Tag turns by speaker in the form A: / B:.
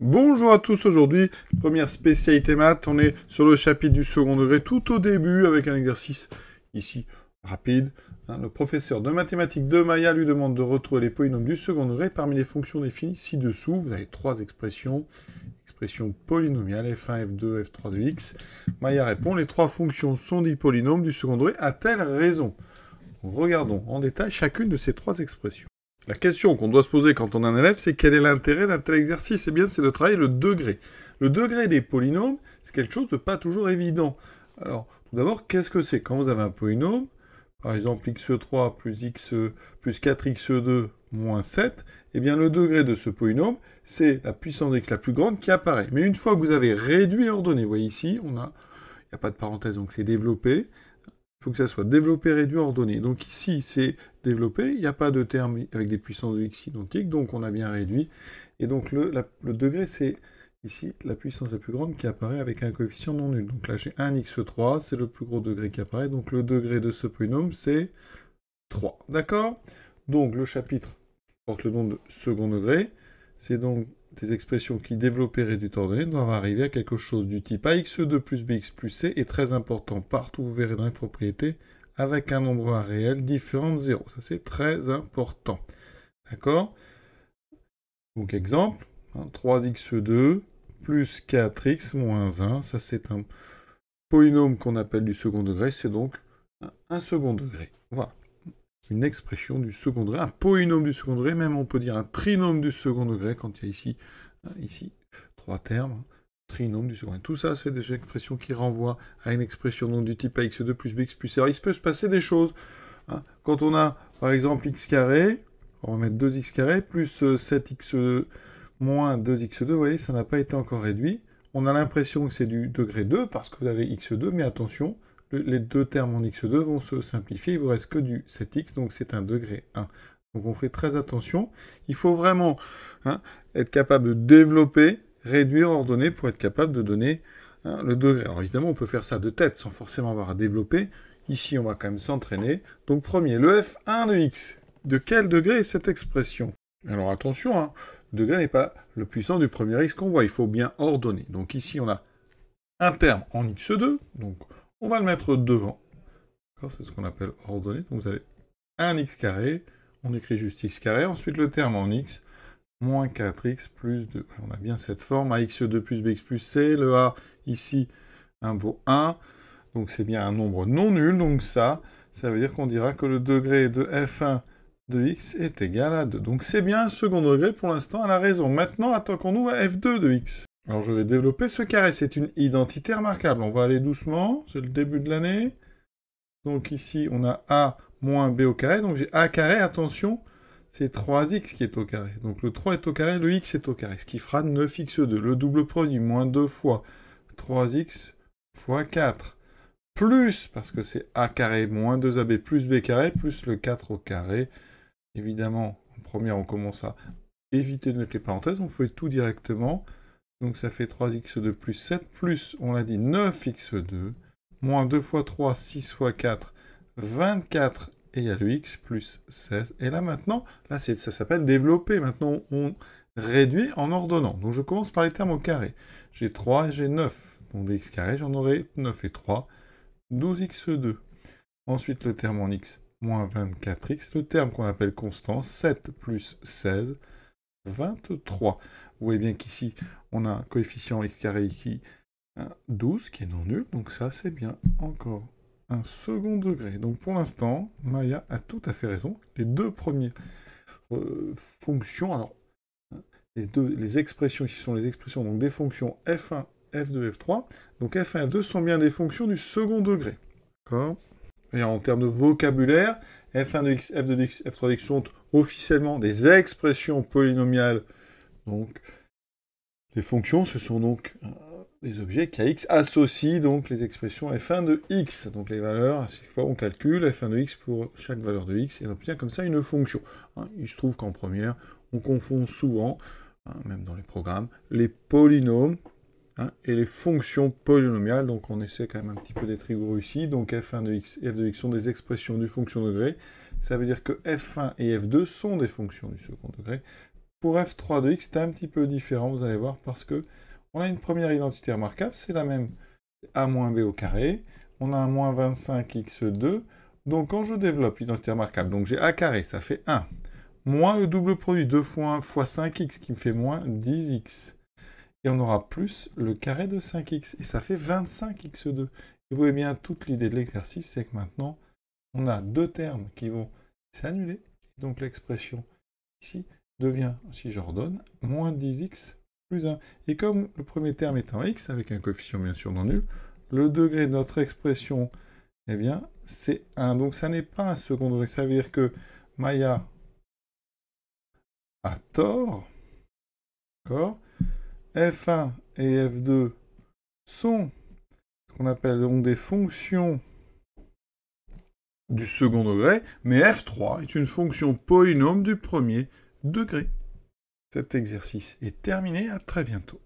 A: Bonjour à tous aujourd'hui, première spécialité maths, on est sur le chapitre du second degré tout au début avec un exercice ici rapide. Hein. le professeur de mathématiques de Maya lui demande de retrouver les polynômes du second degré parmi les fonctions définies ci-dessous. Vous avez trois expressions, expression polynomiale f1, f2, f3 de x. Maya répond, les trois fonctions sont des polynômes du second degré à telle raison. Regardons en détail chacune de ces trois expressions. La question qu'on doit se poser quand on est un élève, c'est quel est l'intérêt d'un tel exercice Eh bien, c'est de travailler le degré. Le degré des polynômes, c'est quelque chose de pas toujours évident. Alors, tout d'abord, qu'est-ce que c'est Quand vous avez un polynôme, par exemple x3 e plus x plus 4x2 e moins 7, eh bien le degré de ce polynôme, c'est la puissance x la plus grande qui apparaît. Mais une fois que vous avez réduit ordonné, vous voyez ici, on a, il n'y a pas de parenthèse, donc c'est développé, faut que ça soit développé, réduit, ordonné. Donc ici, c'est développé, il n'y a pas de terme avec des puissances de x identiques, donc on a bien réduit. Et donc le, degré, c'est ici la puissance la plus grande qui apparaît avec un coefficient non nul. Donc là, j'ai 1x3, c'est le plus gros degré qui apparaît, donc le degré de ce polynôme, c'est 3. D'accord Donc le chapitre porte le nom de second degré, c'est donc des expressions qui du temps donné doivent arriver à quelque chose du type AX 2 e plus BX plus C est très important partout vous verrez dans les propriétés avec un nombre réel différent de 0. Ça c'est très important. D'accord Donc exemple, 3x2 hein, e plus 4x moins 1, ça c'est un polynôme qu'on appelle du second degré, c'est donc un second degré. Voilà une expression du second degré, un polynôme du second degré, même on peut dire un trinôme du second degré quand il y a ici, hein, ici trois termes, trinôme du second degré. Tout ça, c'est des expressions qui renvoient à une expression du type ax2 plus bx plus Alors, Il peut se passer des choses. Hein. Quand on a, par exemple, x 2 on va mettre 2x 2 plus 7x euh, euh, moins 2x2, vous voyez, ça n'a pas été encore réduit. On a l'impression que c'est du degré 2 parce que vous avez x2, mais attention, les deux termes en x2 vont se simplifier, il vous reste que du 7x, donc c'est un degré 1. Donc on fait très attention, il faut vraiment hein, être capable de développer, réduire, ordonner pour être capable de donner hein, le degré. Alors évidemment on peut faire ça de tête sans forcément avoir à développer, ici on va quand même s'entraîner. Donc premier, le f1 de x, de quel degré est cette expression Alors attention, hein, le degré n'est pas le puissant du premier x qu'on voit, il faut bien ordonner. Donc ici on a un terme en x2, donc on va le mettre devant. C'est ce qu'on appelle ordonné. Donc vous avez un x carré, on écrit juste x carré, ensuite le terme en x, moins 4x plus 2. Ah, on a bien cette forme, ax2 plus bx plus c, le a ici un vaut 1, donc c'est bien un nombre non nul, donc ça, ça veut dire qu'on dira que le degré de f1 de x est égal à 2. Donc c'est bien un second degré pour l'instant, à la raison. Maintenant, attends qu'on à f2 de x. Alors je vais développer ce carré, c'est une identité remarquable. On va aller doucement, c'est le début de l'année. Donc ici, on a A moins B au carré, donc j'ai A carré, attention, c'est 3x qui est au carré. Donc le 3 est au carré, le x est au carré, ce qui fera 9x2. Le double produit, moins 2 fois 3x fois 4, plus, parce que c'est A carré, moins 2AB, plus B carré, plus le 4 au carré. Évidemment, en première, on commence à éviter de mettre les parenthèses, on fait tout directement. Donc ça fait 3x2 plus 7, plus, on l'a dit, 9x2, moins 2 fois 3, 6 fois 4, 24, et il y a le x plus 16. Et là maintenant, là ça s'appelle développer. Maintenant, on réduit en ordonnant. Donc je commence par les termes au carré. J'ai 3 et j'ai 9. Donc dx carré, j'en aurai 9 et 3, 12x2. Ensuite, le terme en x, moins 24x. Le terme qu'on appelle constant, 7 plus 16. 23. Vous voyez bien qu'ici, on a un coefficient x carré ici 12, qui est non nul. Donc ça, c'est bien encore un second degré. Donc pour l'instant, Maya a tout à fait raison. Les deux premières euh, fonctions, alors hein, les, deux, les expressions ici sont les expressions donc des fonctions f1, f2, f3. Donc f1 et f2 sont bien des fonctions du second degré. D'accord Et en termes de vocabulaire, f1 de x, f2 de x, f3 de x sont officiellement des expressions polynomiales. Donc, les fonctions, ce sont donc euh, des objets qui, à x, associent donc les expressions f1 de x. Donc les valeurs, à chaque fois on calcule f1 de x pour chaque valeur de x et on obtient comme ça une fonction. Hein, il se trouve qu'en première, on confond souvent, hein, même dans les programmes, les polynômes hein, et les fonctions polynomiales. Donc on essaie quand même un petit peu d'être rigoureux ici. Donc f1 de x et f de x sont des expressions du fonction degré. Ça veut dire que f1 et f2 sont des fonctions du second degré. Pour f3 de x, c'est un petit peu différent, vous allez voir, parce que on a une première identité remarquable, c'est la même a moins b au carré, on a un moins 25x2, donc quand je développe l'identité remarquable, donc j'ai a carré, ça fait 1, moins le double produit, 2 fois 1 fois 5x, qui me fait moins 10x. Et on aura plus le carré de 5x, et ça fait 25x2. Et vous voyez bien, toute l'idée de l'exercice, c'est que maintenant, on a deux termes qui vont s'annuler. Donc l'expression ici devient, si j'ordonne, moins 10x plus 1. Et comme le premier terme est en x, avec un coefficient bien sûr non nul, le degré de notre expression, eh bien, c'est 1. Donc ça n'est pas un second degré. Ça veut dire que Maya a tort. D'accord F1 et F2 sont ce qu'on appelle donc des fonctions du second degré, mais f3 est une fonction polynôme du premier degré. Cet exercice est terminé, à très bientôt.